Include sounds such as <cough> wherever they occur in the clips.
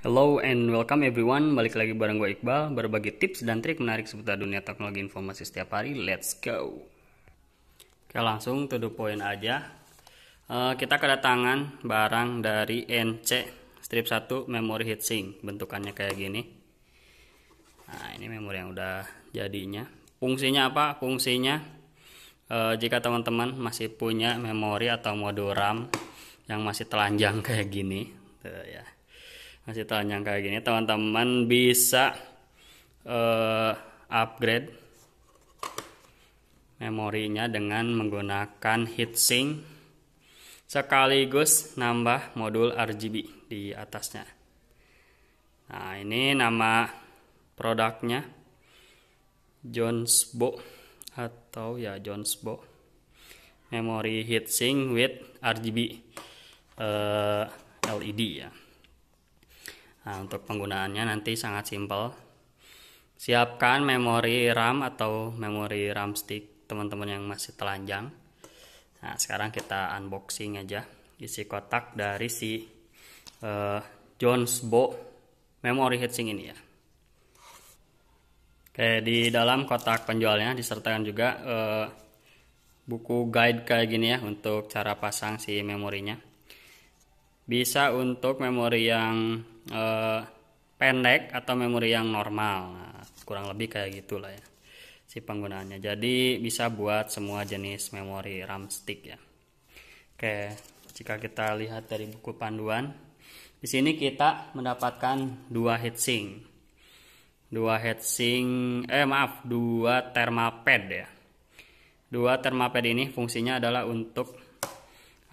Hello and welcome everyone, balik lagi bareng gue Iqbal, berbagi tips dan trik menarik seputar dunia teknologi informasi setiap hari, let's go! Oke langsung to the point aja, uh, kita kedatangan barang dari NC strip 1 memory heatsink, bentukannya kayak gini. Nah ini memori yang udah jadinya, fungsinya apa? Fungsinya uh, jika teman-teman masih punya memori atau modul RAM yang masih telanjang <laughs> kayak gini, tuh ya masih tanya kayak gini teman-teman bisa uh, upgrade memorinya dengan menggunakan heatsink sekaligus nambah modul RGB di atasnya nah ini nama produknya Jonesbo atau ya Jonesbo memory heatsink with RGB uh, eh, LED ya Nah, untuk penggunaannya nanti sangat simpel. Siapkan memori RAM atau memori RAM stick teman-teman yang masih telanjang. Nah, sekarang kita unboxing aja isi kotak dari si uh, eh, Jones Bo memory heatsink ini ya. Oke, di dalam kotak penjualnya disertakan juga uh, buku guide kayak gini ya untuk cara pasang si memorinya. Bisa untuk memori yang eh, pendek atau memori yang normal nah, kurang lebih kayak gitulah ya si penggunaannya jadi bisa buat semua jenis memori RAM stick ya oke jika kita lihat dari buku panduan di sini kita mendapatkan dua heatsink dua heatsink eh maaf dua thermapad ya dua thermapad ini fungsinya adalah untuk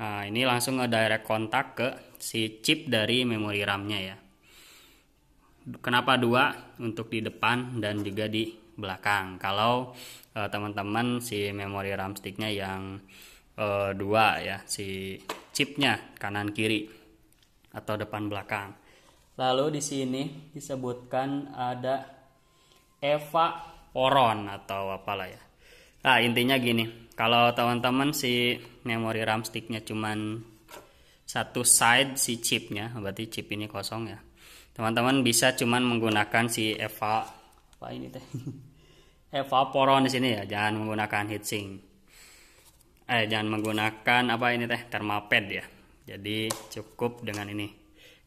nah, ini langsung ngedirect kontak ke si chip dari memori RAM-nya ya kenapa dua untuk di depan dan juga di belakang kalau uh, teman-teman si memori RAM sticknya yang uh, dua ya si chipnya kanan kiri atau depan belakang lalu di sini disebutkan ada Eva oron atau apalah ya nah intinya gini kalau teman-teman si memori RAM sticknya cuman satu side si chipnya berarti chip ini kosong ya teman-teman bisa cuman menggunakan si eva apa ini teh <laughs> evaporon di sini ya jangan menggunakan heatsink eh jangan menggunakan apa ini teh thermapad ya jadi cukup dengan ini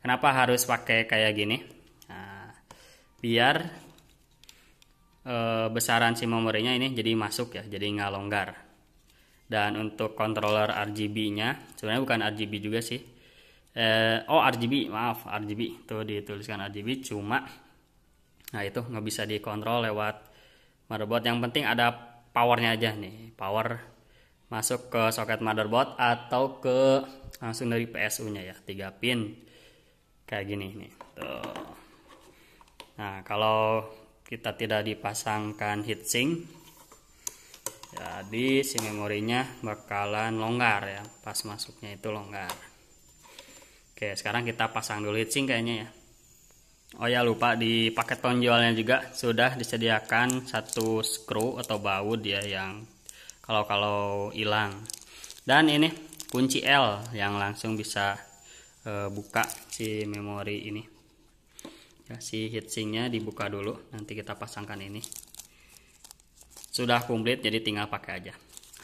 kenapa harus pakai kayak gini nah, biar e, besaran si memorinya ini jadi masuk ya jadi nggak longgar dan untuk controller RGB nya sebenarnya bukan RGB juga sih eh, oh RGB maaf RGB itu dituliskan RGB cuma nah itu nggak bisa dikontrol lewat motherboard yang penting ada powernya aja nih power masuk ke soket motherboard atau ke langsung dari PSU nya ya 3 pin kayak gini nih tuh nah kalau kita tidak dipasangkan heatsink jadi si memorinya bakalan longgar ya pas masuknya itu longgar Oke, sekarang kita pasang dulu heatsink kayaknya ya. Oh ya lupa di paket penjualnya juga sudah disediakan satu screw atau baut ya yang kalau kalau hilang. Dan ini kunci L yang langsung bisa e, buka si memori ini. Ya, si heatsinknya dibuka dulu, nanti kita pasangkan ini. Sudah komplit jadi tinggal pakai aja.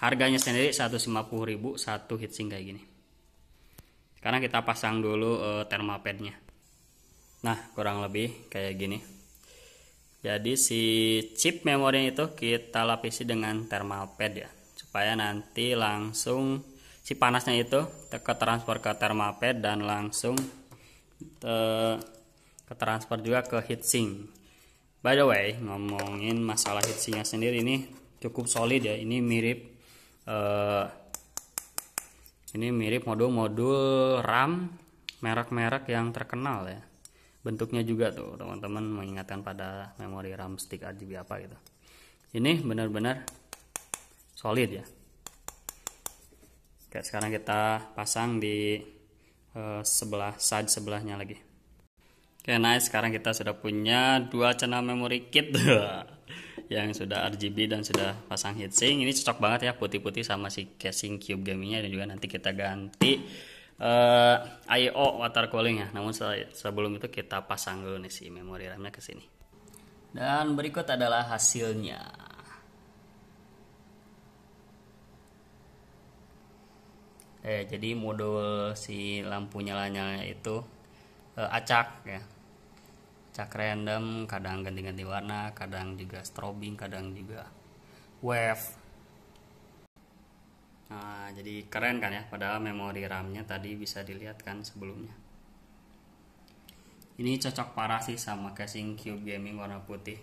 Harganya sendiri 150.000 satu heatsink kayak gini karena kita pasang dulu e, padnya, Nah, kurang lebih kayak gini. Jadi si chip memori itu kita lapisi dengan thermal pad ya, supaya nanti langsung si panasnya itu ke transfer ke thermal pad dan langsung ke, ke transfer juga ke heatsink. By the way, ngomongin masalah heatsinknya sendiri ini cukup solid ya. Ini mirip eh, ini mirip modul-modul RAM merek-merek yang terkenal ya. Bentuknya juga tuh teman-teman mengingatkan pada memori RAM stick RGB apa gitu. Ini benar-benar solid ya. Oke, sekarang kita pasang di eh, sebelah side sebelahnya lagi. Oke, nice. Sekarang kita sudah punya dua channel memory kit. <laughs> yang sudah RGB dan sudah pasang heatsink ini cocok banget ya putih-putih sama si casing cube gamingnya dan juga nanti kita ganti uh, eh, I.O. water cooling ya namun se sebelum itu kita pasang dulu nih si memori RAM nya ke sini dan berikut adalah hasilnya Eh, jadi modul si lampu nyalanya itu uh, acak ya cak random kadang ganti-ganti warna kadang juga strobing kadang juga wave Nah, jadi keren kan ya, padahal memori RAM-nya tadi bisa dilihat kan sebelumnya. Ini cocok parah sih sama casing Cube Gaming warna putih.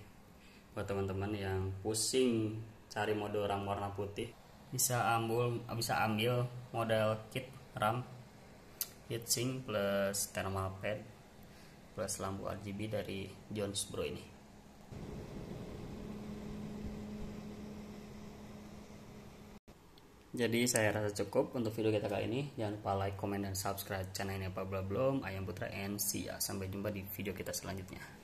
Buat teman-teman yang pusing cari mode RAM warna putih, bisa ambil bisa ambil model kit RAM heatsink plus thermal pad plus lampu RGB dari Jones Bro ini Jadi saya rasa cukup untuk video kita kali ini. Jangan lupa like, comment, dan subscribe channel ini apabila belum. Ayam Putra and ya. Sampai jumpa di video kita selanjutnya.